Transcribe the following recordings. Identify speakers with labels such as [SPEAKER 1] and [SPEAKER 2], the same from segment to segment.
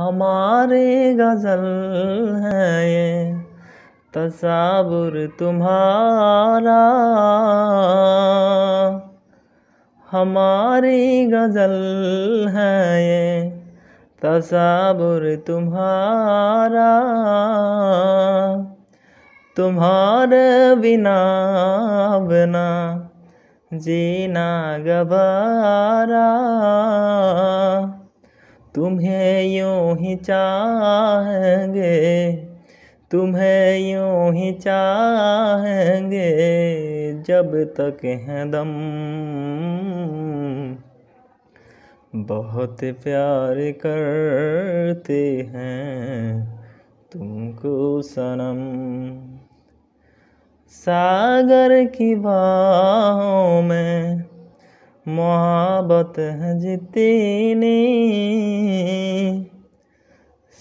[SPEAKER 1] हमारे गज़ल है ये तसाबुर तुम्हारा हमारी गज़ल है ये तसाबुर तुम्हारा तुम्हारे बिना बना जीना गबारा तुम्हें यूं ही चाहेंगे तुम्हें यूं ही चाहेंगे जब तक हैं दम बहुत प्यार करते हैं तुमको सनम सागर की बाहों में मोहब्बत है जितनी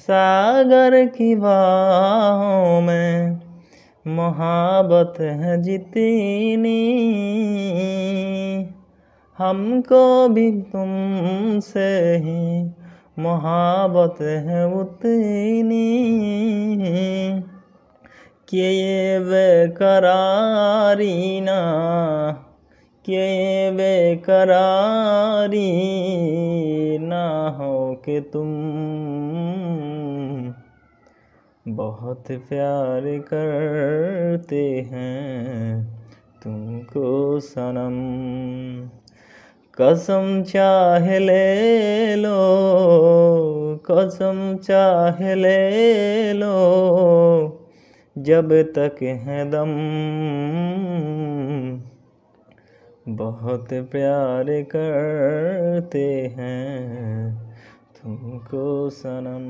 [SPEAKER 1] सागर की बाहों में मोहब्बत है जितनी हमको भी तुमसे ही मोहब्बत है उतनी कि ये बेकरारी ना के बेकरारी ना हो के तुम बहुत प्यार करते हैं तुमको सनम कसम चाह ले लो कसम चाह ले लो जब तक है दम बहुत प्यार करते हैं तुमको सनम